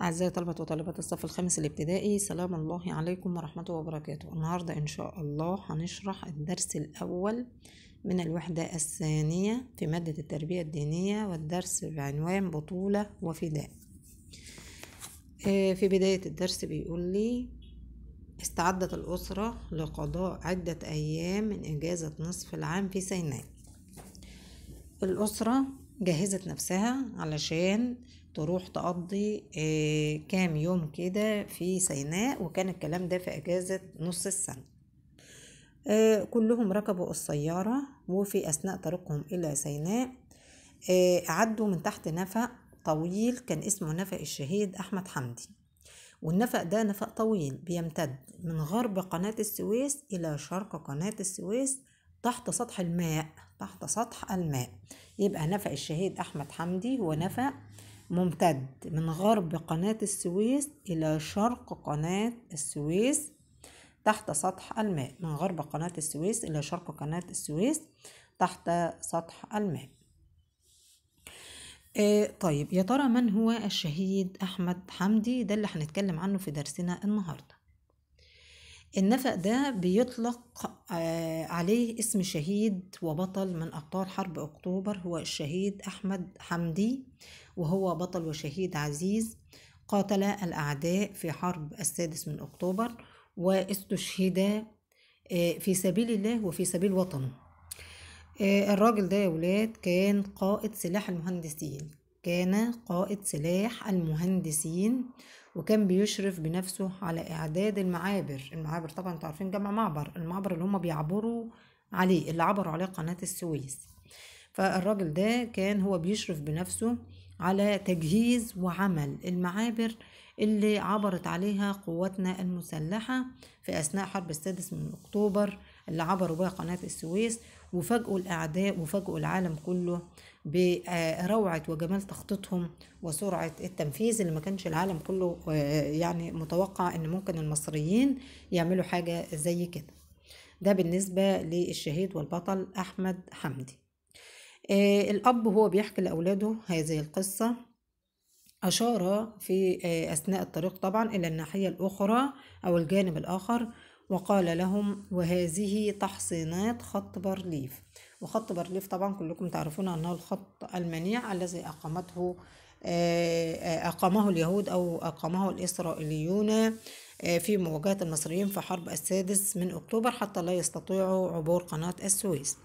أعزائي طلبة وطالبات الصف الخامس الابتدائي سلام الله عليكم ورحمته وبركاته النهاردة إن شاء الله هنشرح الدرس الأول من الوحدة الثانية في مادة التربية الدينية والدرس بعنوان بطولة وفداء آه، في بداية الدرس بيقول لي استعدت الأسرة لقضاء عدة أيام من إجازة نصف العام في سيناء الأسرة جهزت نفسها علشان تروح تقضي آه، كام يوم كده في سيناء وكان الكلام ده في اجازه نص السنه آه، كلهم ركبوا السياره وفي اثناء طريقهم الى سيناء آه، عدوا من تحت نفق طويل كان اسمه نفق الشهيد احمد حمدي والنفق ده نفق طويل بيمتد من غرب قناة السويس إلى شرق قناة السويس تحت سطح الماء تحت سطح الماء يبقى نفق الشهيد أحمد حمدي هو نفق ممتد من غرب قناة السويس إلى شرق قناة السويس تحت سطح الماء من غرب قناة السويس إلى شرق قناة السويس تحت سطح الماء آه طيب يا ترى من هو الشهيد أحمد حمدي ده اللي هنتكلم عنه في درسنا النهاردة النفق ده بيطلق آه عليه اسم شهيد وبطل من أبطال حرب أكتوبر هو الشهيد أحمد حمدي وهو بطل وشهيد عزيز قاتل الأعداء في حرب السادس من أكتوبر واستشهد آه، في سبيل الله وفي سبيل وطنه آه، الراجل ده يا ولاد كان قائد سلاح المهندسين كان قائد سلاح المهندسين وكان بيشرف بنفسه على إعداد المعابر المعابر طبعا انتوا عارفين جمع معبر المعبر اللي هم بيعبروا عليه اللي عبروا عليه قناة السويس فالراجل ده كان هو بيشرف بنفسه على تجهيز وعمل المعابر اللي عبرت عليها قواتنا المسلحة في أثناء حرب السادس من أكتوبر اللي عبروا بها قناة السويس وفاجئوا الأعداء وفاجئوا العالم كله بروعة وجمال تخطيطهم وسرعة التنفيذ اللي ما كانش العالم كله آه، يعني متوقع إن ممكن المصريين يعملوا حاجة زي كده ده بالنسبة للشهيد والبطل أحمد حمدي آه، الأب وهو بيحكي لأولاده هذه القصة أشار في آه، أثناء الطريق طبعا إلى الناحية الأخرى أو الجانب الآخر وقال لهم وهذه تحصينات خط بارليف وخط بارليف طبعا كلكم تعرفون أنه الخط المنيع الذي أقامته آه، أقامه اليهود أو أقامه الإسرائيليون في مواجهة المصريين في حرب السادس من أكتوبر حتى لا يستطيعوا عبور قناة السويس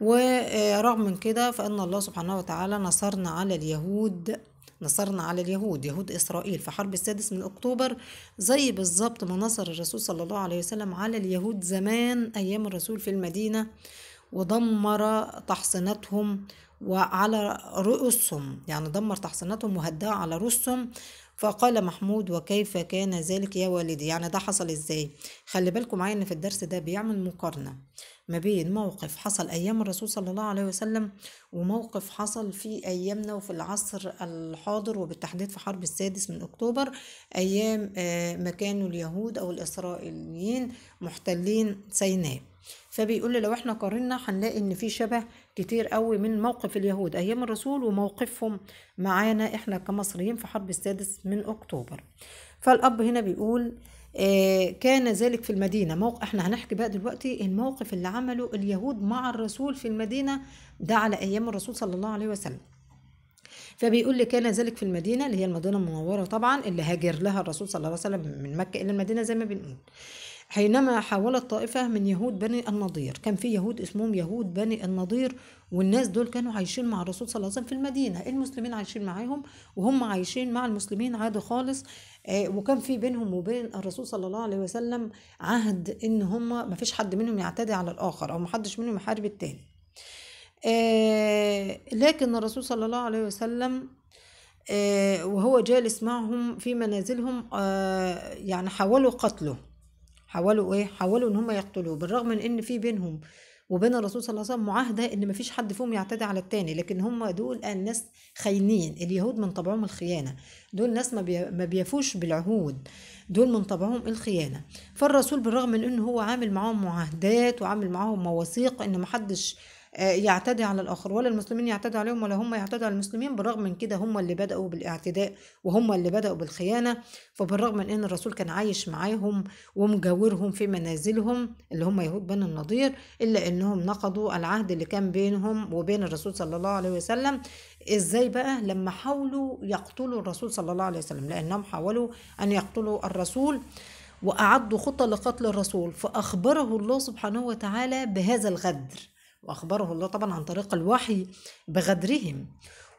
ورغم من كده فإن الله سبحانه وتعالى نصرنا على اليهود نصرنا على اليهود يهود إسرائيل في حرب السادس من أكتوبر زي بالظبط ما نصر الرسول صلى الله عليه وسلم على اليهود زمان أيام الرسول في المدينة ودمر تحصيناتهم وعلى رؤوسهم يعني دمر تحصيناتهم وهدها على رؤوسهم فقال محمود وكيف كان ذلك يا والدي يعني ده حصل ازاي خلي بالكم معايا ان في الدرس ده بيعمل مقارنه ما بين موقف حصل أيام الرسول صلى الله عليه وسلم وموقف حصل في أيامنا وفي العصر الحاضر وبالتحديد في حرب السادس من أكتوبر أيام آه، ما كانوا اليهود أو الإسرائيليين محتلين سيناء فبيقول لو احنا قارنا هنلاقي ان في شبه كتير قوي من موقف اليهود ايام الرسول وموقفهم معانا احنا كمصريين في حرب السادس من اكتوبر فالاب هنا بيقول آه، كان ذلك في المدينة موقف احنا هنحكي بقى دلوقتي الموقف اللي عمله اليهود مع الرسول في المدينة ده على أيام الرسول صلى الله عليه وسلم فبيقول لي كان ذلك في المدينة اللي هي المدينة المنورة طبعا اللي هاجر لها الرسول صلى الله عليه وسلم من مكة إلى المدينة زي ما بنقول حينما حاولت طائفة من يهود بني النضير كان في يهود اسمهم يهود بني النضير والناس دول كانوا عايشين مع الرسول صلى الله عليه وسلم في المدينة المسلمين عايشين معاهم وهم عايشين مع المسلمين عادي خالص آه، وكان في بينهم وبين الرسول صلى الله عليه وسلم عهد ان هم ما فيش حد منهم يعتدي على الاخر او ما حدش منهم يحارب التاني آه، لكن الرسول صلى الله عليه وسلم آه، وهو جالس معهم في منازلهم يعني حاولوا قتله حاولوا ايه حاولوا ان هم يقتلوه بالرغم من ان في بينهم وبين الرسول صلى الله عليه وسلم معاهدة إن مفيش حد فيهم يعتدي على التاني لكن هم دول الناس خاينين اليهود من طبعهم الخيانة دول ناس ما بيفوش بالعهود دول من طبعهم الخيانة فالرسول بالرغم من إن هو عامل معاهم معاهدات وعامل معاهم مواثيق إن محدش يعتدي على الآخر ولا المسلمين يعتدوا عليهم ولا هم يعتدوا على المسلمين بالرغم من كده هم اللي بدأوا بالاعتداء وهم اللي بدأوا بالخيانة فبالرغم من أن الرسول كان عايش معاهم ومجاورهم في منازلهم اللي هم يهود بني النضير إلا أنهم نقضوا العهد اللي كان بينهم وبين الرسول صلى الله عليه وسلم ازاي بقى لما حاولوا يقتلوا الرسول صلى الله عليه وسلم لانهم حاولوا ان يقتلوا الرسول واعدوا خطه لقتل الرسول فاخبره الله سبحانه وتعالى بهذا الغدر وأخبره الله طبعا عن طريق الوحي بغدرهم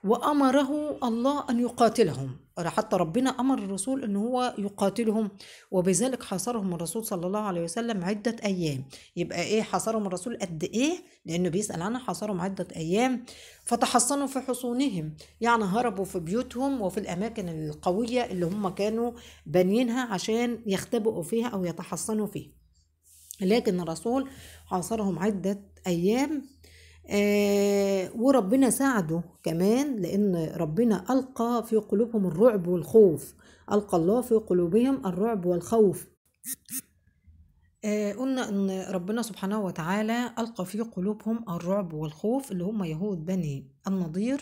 وأمره الله أن يقاتلهم حتى ربنا أمر الرسول أن هو يقاتلهم وبذلك حاصرهم الرسول صلى الله عليه وسلم عدة أيام يبقى إيه حاصرهم الرسول قد إيه لأنه بيسأل عنها حاصرهم عدة أيام فتحصنوا في حصونهم يعني هربوا في بيوتهم وفي الأماكن القوية اللي هم كانوا بانيينها عشان يختبئوا فيها أو يتحصنوا فيها لكن الرسول حاصرهم عدة أيام آه وربنا ساعده كمان لأن ربنا ألقى في قلوبهم الرعب والخوف ألقى الله في قلوبهم الرعب والخوف آه قلنا ان ربنا سبحانه وتعالى القى في قلوبهم الرعب والخوف اللي هم يهود بني النضير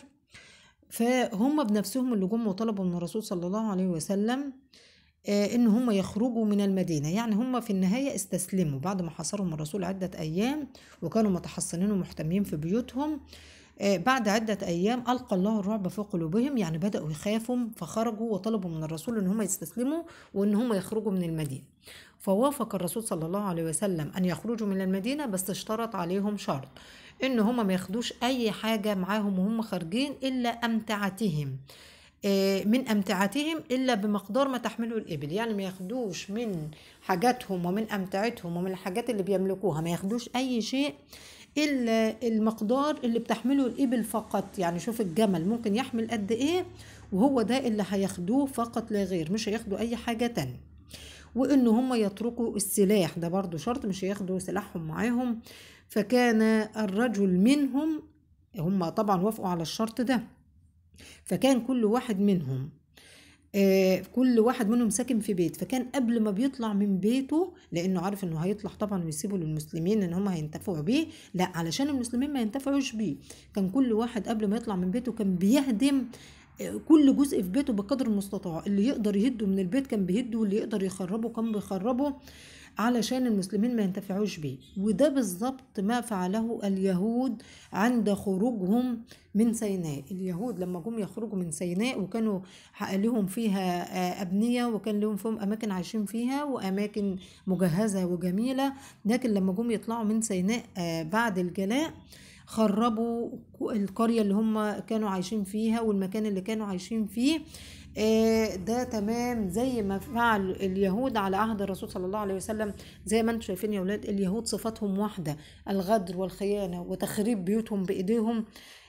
فهم بنفسهم اللي جم وطلبوا من الرسول صلى الله عليه وسلم آه، ان هم يخرجوا من المدينه يعني هم في النهايه استسلموا بعد ما حاصرهم الرسول عده ايام وكانوا متحصنين ومحتمين في بيوتهم آه، بعد عدة أيام ألقى الله الرعب في قلوبهم يعني بدأوا يخافوا فخرجوا وطلبوا من الرسول إن هم يستسلموا وإن هم يخرجوا من المدينة فوافق الرسول صلى الله عليه وسلم أن يخرجوا من المدينة بس اشترط عليهم شرط إن هم ما ياخدوش أي حاجة معاهم وهم خارجين إلا أمتعتهم آه، من أمتعتهم إلا بمقدار ما تحمله الإبل يعني ما ياخدوش من حاجاتهم ومن أمتعتهم ومن الحاجات اللي بيملكوها ما ياخدوش أي شيء إلا المقدار اللي بتحمله الإبل فقط يعني شوف الجمل ممكن يحمل قد إيه وهو ده اللي هياخدوه فقط لا غير مش هياخدوا أي حاجة تانية وإن هم يتركوا السلاح ده برضو شرط مش هياخدوا سلاحهم معاهم فكان الرجل منهم هم طبعا وافقوا على الشرط ده فكان كل واحد منهم آه، كل واحد منهم ساكن في بيت فكان قبل ما بيطلع من بيته لانه عارف انه هيطلع طبعا ويسيبه للمسلمين ان هم هينتفعوا بيه لا علشان المسلمين ما ينتفعوش بيه كان كل واحد قبل ما يطلع من بيته كان بيهدم آه، كل جزء في بيته بقدر المستطاع اللي يقدر يهده من البيت كان بيهده واللي يقدر يخربه كان بيخربه علشان المسلمين ما ينتفعوش بيه وده بالظبط ما فعله اليهود عند خروجهم من سيناء اليهود لما جم يخرجوا من سيناء وكانوا لهم فيها آه، أبنية وكان لهم فيهم أماكن عايشين فيها وأماكن مجهزة وجميلة لكن لما جم يطلعوا من سيناء آه، بعد الجلاء خربوا القرية اللي هم كانوا عايشين فيها والمكان اللي كانوا عايشين فيه إيه، ده تمام زي ما فعل اليهود على عهد الرسول صلى الله عليه وسلم زي ما انتم شايفين يا اولاد اليهود صفاتهم واحده الغدر والخيانه وتخريب بيوتهم بايديهم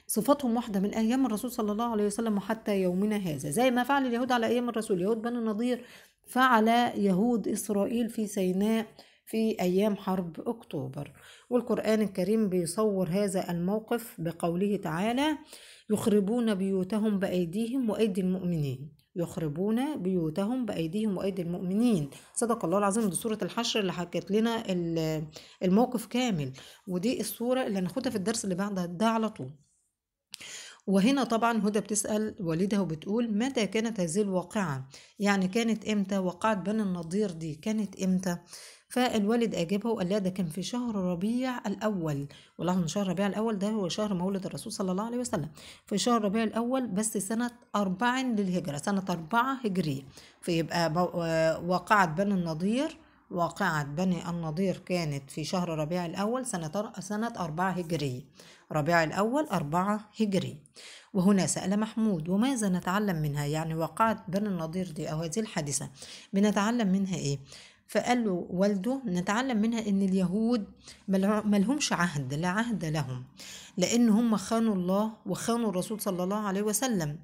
صفاتهم واحده من ايام الرسول صلى الله عليه وسلم وحتى يومنا هذا زي ما فعل اليهود على ايام الرسول يهود بنو النضير فعل يهود اسرائيل في سيناء في أيام حرب أكتوبر والقرآن الكريم بيصور هذا الموقف بقوله تعالى يخربون بيوتهم بأيديهم وأيدي المؤمنين يخربون بيوتهم بأيديهم وأيدي المؤمنين صدق الله العظيم دي سورة الحشر اللي حكت لنا الموقف كامل ودي الصورة اللي هناخدها في الدرس اللي بعد ده على طول وهنا طبعا هدى بتسأل والدها وبتقول متى كانت هذه الواقعة يعني كانت امتى وقعت بني النضير دي كانت امتى فالوالد أجابه وقال لها ده كان في شهر ربيع الأول والله شهر ربيع الأول ده هو شهر مولد الرسول صلى الله عليه وسلم في شهر ربيع الأول بس سنة أربع للهجرة سنة أربعة هجرية فيبقى آه، وقعت بني النضير واقعة بني النضير كانت في شهر ربيع الأول سنة سنة أربعة هجرية ربيع الأول أربعة هجري وهنا سأل محمود وماذا نتعلم منها يعني وقعت بني النضير دي أو هذه الحادثة بنتعلم منها إيه فقال له والده نتعلم منها ان اليهود ملهمش عهد لا عهد لهم لان هم خانوا الله وخانوا الرسول صلى الله عليه وسلم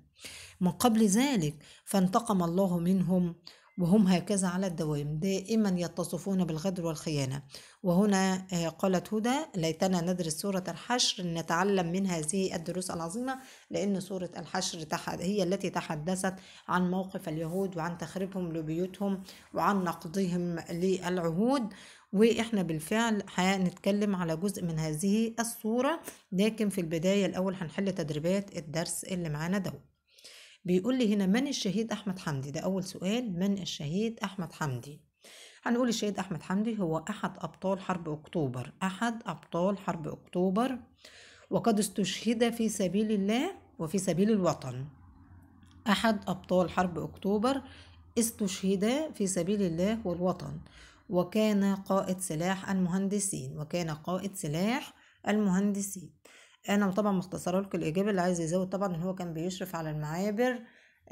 من قبل ذلك فانتقم الله منهم وهم هكذا على الدوام دائما يتصفون بالغدر والخيانة وهنا آه، قالت هدى ليتنا ندرس سورة الحشر نتعلم من هذه الدروس العظيمة لأن سورة الحشر هي التي تحدثت عن موقف اليهود وعن تخريبهم لبيوتهم وعن نقضهم للعهود واحنا بالفعل هنتكلم على جزء من هذه الصورة لكن في البداية الأول هنحل تدريبات الدرس اللي معانا دوت بيقول لي هنا من الشهيد أحمد حمدي ده أول سؤال من الشهيد أحمد حمدي هنقول الشهيد أحمد حمدي هو أحد أبطال حرب أكتوبر أحد أبطال حرب أكتوبر وقد استشهد في سبيل الله وفي سبيل الوطن أحد أبطال حرب أكتوبر استشهد في سبيل الله والوطن وكان قائد سلاح المهندسين وكان قائد سلاح المهندسين انا طبعا مختصره لكم الاجابه اللي عايز يزود طبعا ان هو كان بيشرف على المعابر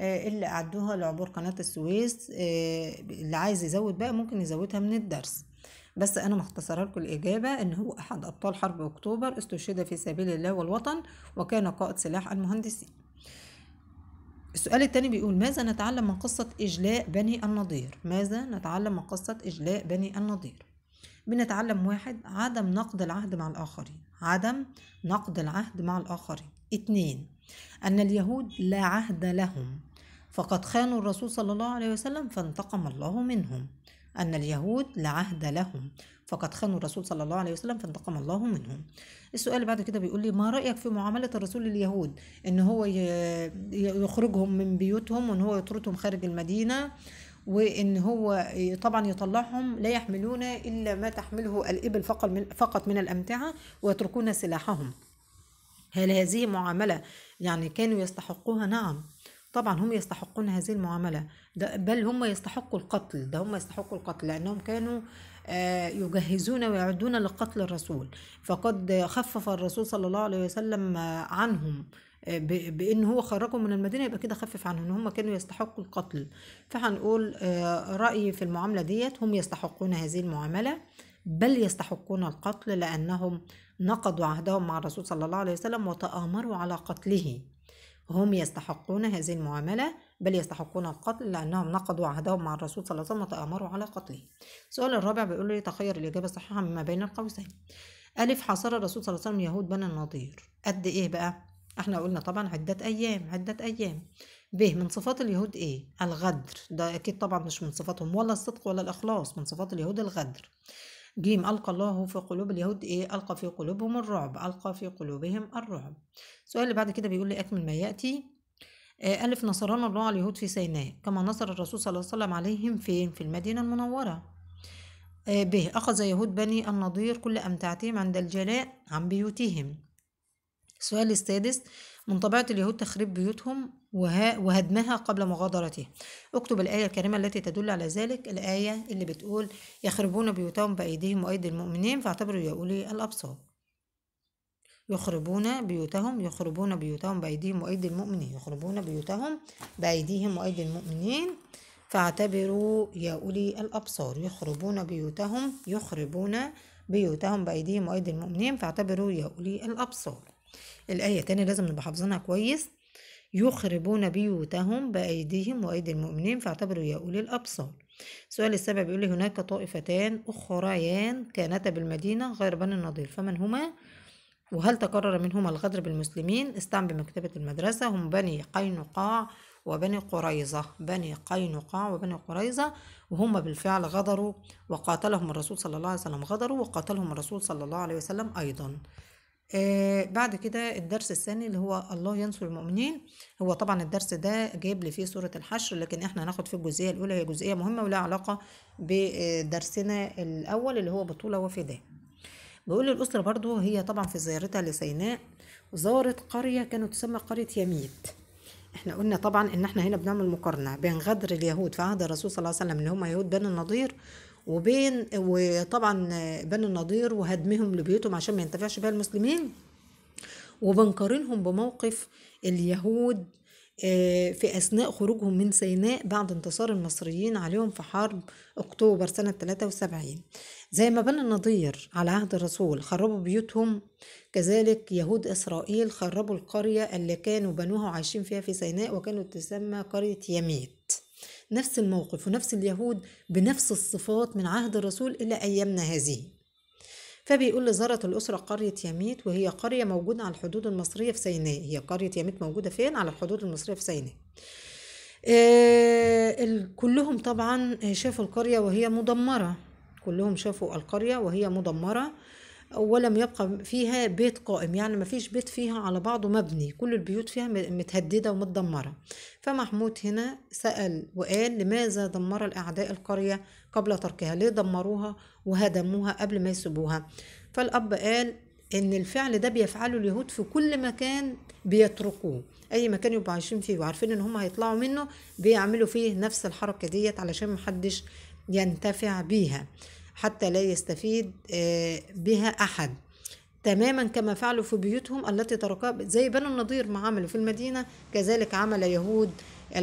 آه، اللي أعدوها لعبور قناة السويس آه، اللي عايز يزود بقى ممكن يزودها من الدرس بس أنا مختصرة لكم الإجابة إن هو أحد أبطال حرب أكتوبر استشهد في سبيل الله والوطن وكان قائد سلاح المهندسين السؤال الثاني بيقول ماذا نتعلم من قصة إجلاء بني النضير ماذا نتعلم من قصة إجلاء بني النضير بنتعلم واحد عدم نقد العهد مع الآخرين عدم نقد العهد مع الآخرين اتنين أن اليهود لا عهد لهم فقد خانوا الرسول صلى الله عليه وسلم فانتقم الله منهم أن اليهود لا عهد لهم فقد خانوا الرسول صلى الله عليه وسلم فانتقم الله منهم السؤال اللي بعد كده بيقول لي ما رأيك في معاملة الرسول لليهود ان هو يخرجهم من بيوتهم وان هو يطردهم خارج المدينة وان هو طبعا يطلعهم لا يحملون الا ما تحمله الابل فقط من, فقط من الامتعه ويتركون سلاحهم هل هذه معامله يعني كانوا يستحقوها نعم طبعا هم يستحقون هذه المعامله ده بل هم يستحقوا القتل ده هم يستحقوا القتل لانهم كانوا آه، يجهزون ويعدون لقتل الرسول فقد خفف الرسول صلى الله عليه وسلم آه، عنهم آه، بان هو خرجهم من المدينه يبقى كده خفف عنهم ان هم كانوا يستحقوا القتل فهنقول رايي في المعامله ديت هم يستحقون هذه المعامله بل يستحقون القتل لانهم نقضوا عهدهم مع الرسول صلى الله عليه وسلم وتآمروا على قتله هم يستحقون هذه المعامله بل يستحقون القتل لأنهم نقضوا عهدهم مع الرسول صلى الله عليه وسلم وتآمروا على قتله السؤال الرابع بيقول لي تخير الإجابة الصحيحة مما بين القوسين ألف حاصر الرسول صلى الله عليه وسلم يهود بني النضير قد إيه بقى؟ احنا قلنا طبعا عدة أيام عدة أيام ب من صفات اليهود إيه؟ الغدر ده أكيد طبعا مش من صفاتهم ولا الصدق ولا الإخلاص من صفات اليهود الغدر جيم ألقى الله في قلوب اليهود إيه؟ ألقى في قلوبهم الرعب ألقى في قلوبهم الرعب السؤال اللي بعد كده بيقول لي أكمل ما يأتي آه، ألف نصران الله على اليهود في سيناء كما نصر الرسول صلى الله عليه وسلم عليهم فين في المدينة المنورة آه، به أخذ يهود بني النضير كل أمتعتهم عند الجلاء عن بيوتهم السؤال السادس من طبيعة اليهود تخريب بيوتهم وهدمها قبل مغادرته اكتب الآية الكريمة التي تدل على ذلك الآية اللي بتقول يخربون بيوتهم بأيديهم وأيدي المؤمنين فاعتبروا يا أولي الأبصار يخربون بيوتهم يخربون بيوتهم بأيديهم وأيدي المؤمنين يخربون بيوتهم بأيديهم وأيدي المؤمنين فاعتبروا يا أولي الأبصار يخربون بيوتهم يخربون بيوتهم بأيديهم وأيدي المؤمنين فاعتبروا يا أولي الأبصار الآية تاني لازم نبقى حافظينها كويس يخربون بيوتهم بأيديهم وأيدي المؤمنين فاعتبروا يا أولي الأبصار سؤال السابع بيقول لي هناك طائفتان أخريان كانتا بالمدينة غير بني النضير فمن هما؟ وهل تكرر منهما الغدر بالمسلمين استعن بمكتبة المدرسة هم بني قينقاع وبني قريظة بني قينقاع وبني قريظة وهم بالفعل غدروا وقاتلهم الرسول صلى الله عليه وسلم غدروا وقاتلهم الرسول صلى الله عليه وسلم أيضا آه بعد كده الدرس الثاني اللي هو الله ينصر المؤمنين هو طبعا الدرس ده جايب لي فيه سورة الحشر لكن احنا هناخد فيه الجزئية الأولى هي جزئية مهمة ولها علاقة بدرسنا الأول اللي هو بطولة وفداء بيقول الأسرة برضو هي طبعا في زيارتها لسيناء زارت قرية كانت تسمى قرية يميت احنا قلنا طبعا ان احنا هنا بنعمل مقارنة بين غدر اليهود في عهد الرسول صلى الله عليه وسلم اللي هم يهود بني النضير وبين وطبعا بني النضير وهدمهم لبيوتهم عشان ما ينتفعش بها المسلمين وبنقارنهم بموقف اليهود آه، في أثناء خروجهم من سيناء بعد انتصار المصريين عليهم في حرب أكتوبر سنة 73 زي ما بنى النضير على عهد الرسول خربوا بيوتهم كذلك يهود إسرائيل خربوا القرية اللي كانوا بنوها وعايشين فيها في سيناء وكانوا تسمى قرية يميت نفس الموقف ونفس اليهود بنفس الصفات من عهد الرسول إلى أيامنا هذه فبيقول لزارة الأسرة قرية يميت وهي قرية موجودة على الحدود المصرية في سيناء هي قرية يميت موجودة فين على الحدود المصرية في سيناء آه، كلهم طبعا شافوا القرية وهي مدمرة كلهم شافوا القرية وهي مدمرة ولم يبقى فيها بيت قائم يعني ما فيش بيت فيها على بعضه مبني كل البيوت فيها متهددة ومتدمرة فمحمود هنا سأل وقال لماذا دمر الأعداء القرية قبل تركها ليه دمروها وهدموها قبل ما يسيبوها فالأب قال ان الفعل ده بيفعله اليهود في كل مكان بيتركوه اي مكان يبقوا عايشين فيه وعارفين ان هم هيطلعوا منه بيعملوا فيه نفس الحركه ديت علشان محدش ينتفع بيها حتى لا يستفيد آه، بها أحد تماما كما فعلوا في بيوتهم التي تركها زي بنو النضير ما عملوا في المدينة كذلك عمل يهود آه،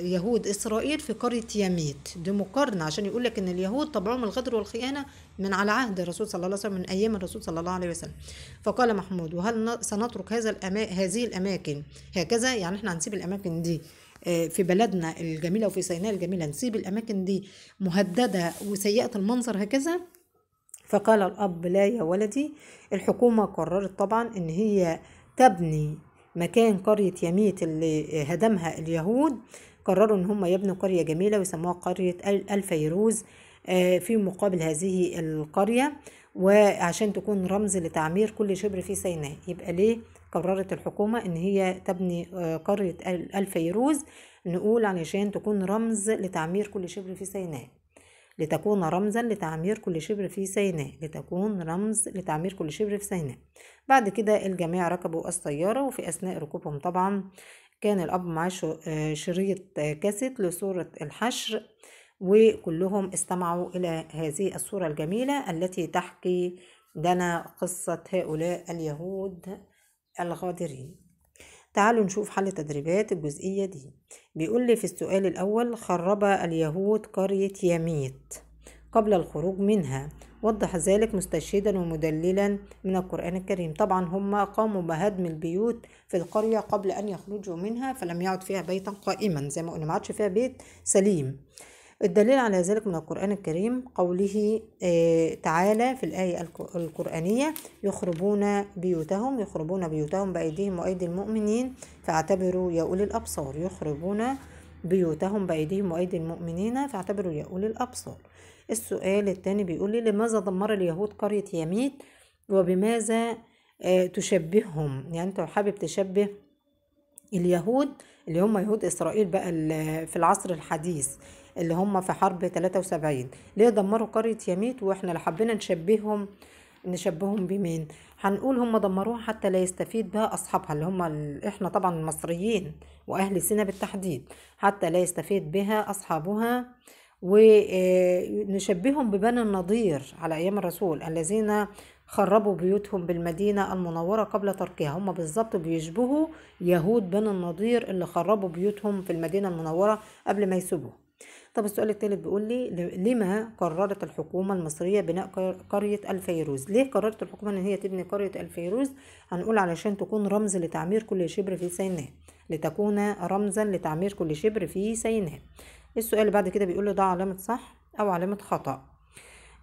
يهود إسرائيل في قرية يميت دي مقارنة عشان يقول لك إن اليهود طبعهم الغدر والخيانة من على عهد الرسول صلى الله عليه وسلم من أيام الرسول صلى الله عليه وسلم فقال محمود وهل سنترك هذا الأما... هذه الأماكن هكذا يعني إحنا هنسيب الأماكن دي آه، في بلدنا الجميلة وفي سيناء الجميلة نسيب الأماكن دي مهددة وسيئة المنظر هكذا فقال الأب لا يا ولدي الحكومة قررت طبعا إن هي تبني مكان قرية يميت اللي هدمها اليهود قرروا إن هم يبنوا قرية جميلة ويسموها قرية الفيروز آه، في مقابل هذه القرية وعشان تكون رمز لتعمير كل شبر في سيناء يبقى ليه قررت الحكومة إن هي تبني آه، قرية الفيروز نقول علشان تكون رمز لتعمير كل شبر في سيناء لتكون رمزا لتعمير كل شبر في سيناء لتكون رمز لتعمير كل شبر في سيناء بعد كده الجميع ركبوا السيارة وفي أثناء ركوبهم طبعا كان الأب معاه آه، شريط كاسيت لصورة الحشر وكلهم استمعوا إلى هذه الصورة الجميلة التي تحكي لنا قصة هؤلاء اليهود الغادرين تعالوا نشوف حل تدريبات الجزئية دي بيقول لي في السؤال الأول خرب اليهود قرية يميت قبل الخروج منها وضح ذلك مستشهدا ومدللا من القرآن الكريم طبعا هم قاموا بهدم البيوت في القرية قبل أن يخرجوا منها فلم يعد فيها بيتا قائما زي ما قلنا ما عادش فيها بيت سليم الدليل على ذلك من القرآن الكريم قوله آه، تعالى في الآية القرآنية يخربون بيوتهم يخربون بيوتهم بأيديهم وأيدي المؤمنين فاعتبروا يا أولي الأبصار يخربون بيوتهم بأيديهم وأيدي المؤمنين فاعتبروا يا أولي الأبصار السؤال الثاني بيقول لي لماذا دمر اليهود قرية يميت وبماذا آه، تشبههم يعني انت لو حابب تشبه اليهود اللي هم يهود إسرائيل بقى في العصر الحديث اللي هم في حرب 73 ليه دمروا قرية يميت واحنا اللي حبينا نشبههم نشبههم بمين هنقول هم دمروها حتى لا يستفيد بها اصحابها اللي هم ال... احنا طبعا المصريين واهل سينا بالتحديد حتى لا يستفيد بها اصحابها ونشبههم آه، ببني النضير على ايام الرسول الذين خربوا بيوتهم بالمدينة المنورة قبل تركها هم بالظبط بيشبهوا يهود بني النضير اللي خربوا بيوتهم في المدينة المنورة قبل ما يسيبوها طب السؤال الثالث بيقول لي لما قررت الحكومة المصرية بناء قرية الفيروز ليه قررت الحكومة ان هي تبني قرية الفيروز هنقول علشان تكون رمز لتعمير كل شبر في سيناء لتكون رمزا لتعمير كل شبر في سيناء السؤال اللي بعد كده بيقول لي ضع علامة صح او علامة خطأ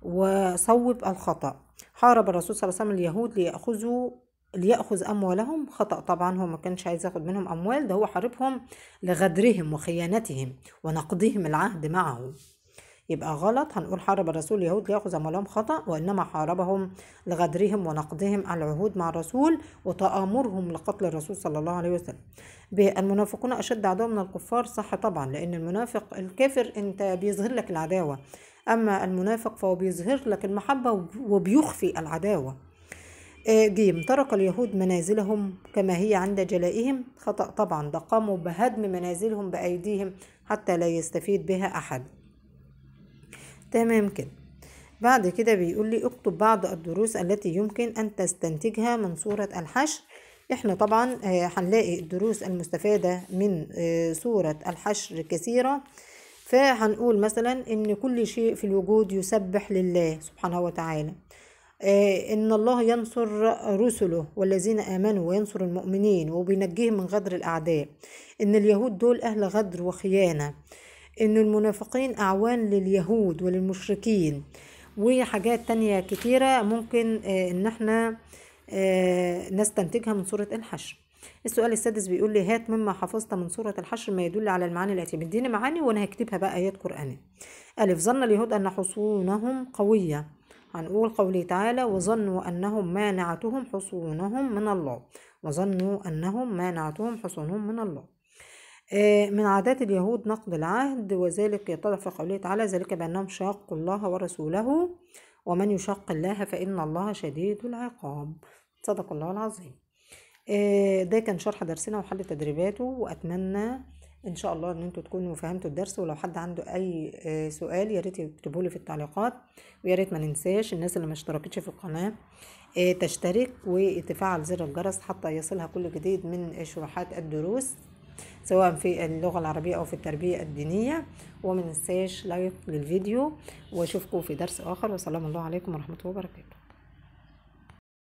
وصوب الخطأ حارب الرسول صلى الله عليه وسلم اليهود ليأخذوا ليأخذ أموالهم خطأ طبعا هو ما كانش عايز ياخد منهم أموال ده هو حاربهم لغدرهم وخيانتهم ونقضهم العهد معه يبقى غلط هنقول حارب الرسول اليهود ليأخذ أموالهم خطأ وإنما حاربهم لغدرهم ونقضهم العهود مع الرسول وتآمرهم لقتل الرسول صلى الله عليه وسلم المنافقون أشد عداوة من الكفار صح طبعا لأن المنافق الكافر أنت بيظهر لك العداوة أما المنافق فهو بيظهر لك المحبة وبيخفي العداوة جيم ترك اليهود منازلهم كما هي عند جلائهم خطأ طبعا ده قاموا بهدم منازلهم بأيديهم حتى لا يستفيد بها أحد تمام كده بعد كده بيقول لي اكتب بعض الدروس التي يمكن أن تستنتجها من صورة الحشر احنا طبعا آه، هنلاقي الدروس المستفادة من صورة آه، الحشر كثيرة فهنقول مثلا ان كل شيء في الوجود يسبح لله سبحانه وتعالى آه، إن الله ينصر رسله والذين آمنوا وينصر المؤمنين وبينجيهم من غدر الأعداء إن اليهود دول أهل غدر وخيانة إن المنافقين أعوان لليهود وللمشركين وحاجات تانية كتيرة ممكن آه، إن احنا آه، نستنتجها من سورة الحشر السؤال السادس بيقول لي هات مما حفظت من سورة الحشر ما يدل على المعاني التي مديني معاني وأنا هكتبها بقى آيات قرآنية ألف ظن اليهود أن حصونهم قوية هنقول قوله تعالى وظنوا أنهم مانعتهم حصونهم من الله وظنوا أنهم مانعتهم حصونهم من الله آه، من عادات اليهود نقض العهد وذلك يتضح في قوله تعالى ذلك بأنهم شاقوا الله ورسوله ومن يشق الله فإن الله شديد العقاب صدق الله العظيم آه، ده كان شرح درسنا وحل تدريباته وأتمنى ان شاء الله ان انتوا تكونوا فهمتوا الدرس ولو حد عنده اي آه، سؤال يا ريت يكتبوا لي في التعليقات ويا ريت ما ننساش الناس اللي ما اشتركتش في القناه آه، تشترك وتفعل زر الجرس حتى يصلها كل جديد من شروحات الدروس سواء في اللغه العربيه او في التربيه الدينيه وما ننساش لايك للفيديو واشوفكم في درس اخر وسلام الله عليكم ورحمه الله وبركاته